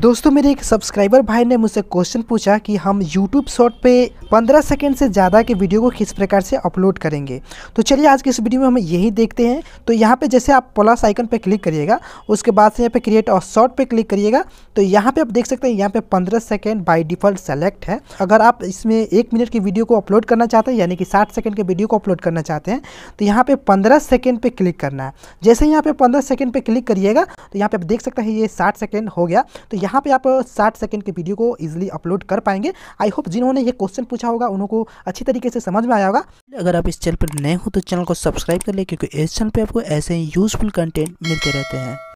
दोस्तों मेरे एक सब्सक्राइबर भाई ने मुझसे क्वेश्चन पूछा कि हम यूट्यूब शॉर्ट पे पंद्रह सेकेंड से ज़्यादा के वीडियो को किस प्रकार से अपलोड करेंगे तो चलिए आज की इस वीडियो में हम यही देखते हैं तो यहाँ पर जैसे आप प्लस आइकन पर क्लिक करिएगा उसके बाद से यहाँ पर क्रिएट और शॉर्ट पर क्लिक करिएगा तो यहाँ पर आप देख सकते हैं यहाँ पर पंद्रह सेकेंड बाई डिफ़ॉल्ट सेलेक्ट है अगर आप इसमें एक मिनट की वीडियो को अपलोड करना चाहते हैं यानी कि साठ सेकेंड के वीडियो को अपलोड करना चाहते हैं तो यहाँ पर पंद्रह सेकेंड पर क्लिक करना है जैसे यहाँ पर पंद्रह सेकेंड पर क्लिक करिएगा तो यहाँ पर आप देख सकते हैं ये साठ सेकेंड हो गया तो यहाँ पर आप साठ सेकेंड के वीडियो को ईजिली अपलोड कर पाएंगे आई होप जिन्होंने ये क्वेश्चन पूछा होगा उनको अच्छी तरीके से समझ में आया होगा अगर आप इस चैनल पर नए हो तो चैनल को सब्सक्राइब कर ले क्योंकि इस चैनल पर आपको ऐसे ही यूजफुल कंटेंट मिलते रहते हैं